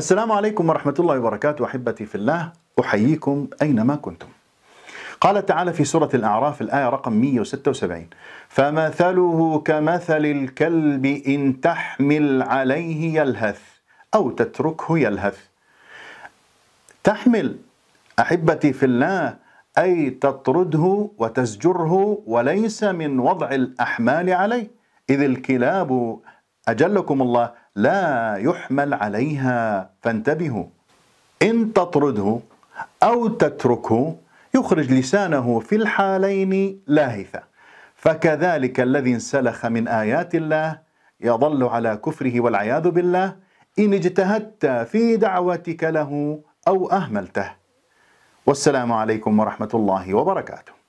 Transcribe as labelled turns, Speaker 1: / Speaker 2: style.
Speaker 1: السلام عليكم ورحمة الله وبركاته أحبتي في الله أحييكم أينما كنتم قال تعالى في سورة الأعراف الآية رقم 176 فمثله كمثل الكلب إن تحمل عليه يلهث أو تتركه يلهث تحمل أحبتي في الله أي تطرده وتزجره وليس من وضع الأحمال عليه إذ الكلاب أجلكم الله لا يحمل عليها فانتبهوا إن تطرده أو تتركه يخرج لسانه في الحالين لاهثا فكذلك الذي انسلخ من آيات الله يظل على كفره والعياذ بالله إن اجتهدت في دعوتك له أو أهملته والسلام عليكم ورحمة
Speaker 2: الله وبركاته